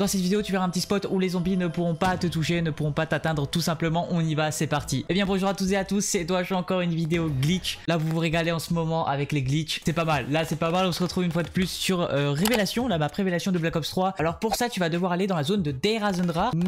Dans cette vidéo, tu verras un petit spot où les zombies ne pourront pas te toucher, ne pourront pas t'atteindre, tout simplement, on y va, c'est parti. Eh bien bonjour à tous et à tous, c'est toi, je fais encore une vidéo glitch. Là, vous vous régalez en ce moment avec les glitches, c'est pas mal. Là, c'est pas mal, on se retrouve une fois de plus sur euh, Révélation, la map Révélation de Black Ops 3. Alors pour ça, tu vas devoir aller dans la zone de Deira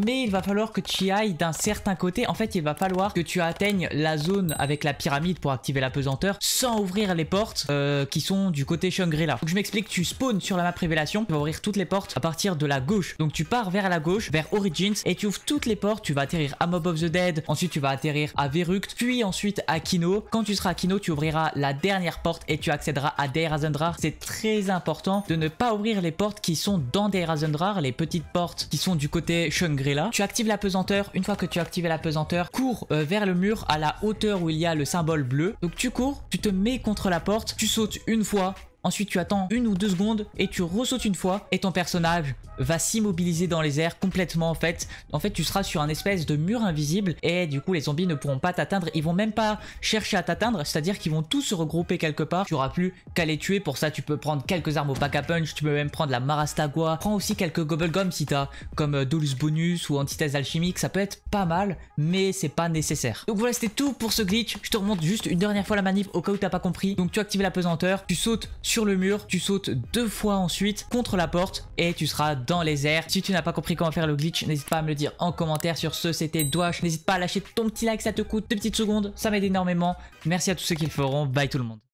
mais il va falloir que tu y ailles d'un certain côté. En fait, il va falloir que tu atteignes la zone avec la pyramide pour activer la pesanteur, sans ouvrir les portes euh, qui sont du côté Shangri-La. Donc je m'explique, tu spawns sur la map Révélation, tu vas ouvrir toutes les portes à partir de la gauche donc tu pars vers la gauche, vers Origins, et tu ouvres toutes les portes. Tu vas atterrir à Mob of the Dead, ensuite tu vas atterrir à Veruct, puis ensuite à Kino. Quand tu seras à Kino, tu ouvriras la dernière porte et tu accéderas à Deirazendrar. C'est très important de ne pas ouvrir les portes qui sont dans Deirazendrar, les petites portes qui sont du côté shangri Tu actives la pesanteur. Une fois que tu as activé la pesanteur, cours euh, vers le mur à la hauteur où il y a le symbole bleu. Donc tu cours, tu te mets contre la porte, tu sautes une fois, ensuite tu attends une ou deux secondes et tu ressautes une fois et ton personnage va s'immobiliser dans les airs complètement en fait. En fait tu seras sur un espèce de mur invisible et du coup les zombies ne pourront pas t'atteindre, ils vont même pas chercher à t'atteindre, c'est-à-dire qu'ils vont tous se regrouper quelque part, tu auras plus qu'à les tuer, pour ça tu peux prendre quelques armes au pack à punch, tu peux même prendre la marastagua, prends aussi quelques gobelgums si as comme euh, dolus bonus ou antithèse alchimique, ça peut être pas mal mais c'est pas nécessaire. Donc voilà c'était tout pour ce glitch, je te remonte juste une dernière fois la manif au cas où t'as pas compris, donc tu actives la pesanteur, tu sautes sur sur le mur, tu sautes deux fois ensuite contre la porte et tu seras dans les airs. Si tu n'as pas compris comment faire le glitch, n'hésite pas à me le dire en commentaire. Sur ce, c'était Douache. N'hésite pas à lâcher ton petit like, ça te coûte deux petites secondes, ça m'aide énormément. Merci à tous ceux qui le feront. Bye tout le monde.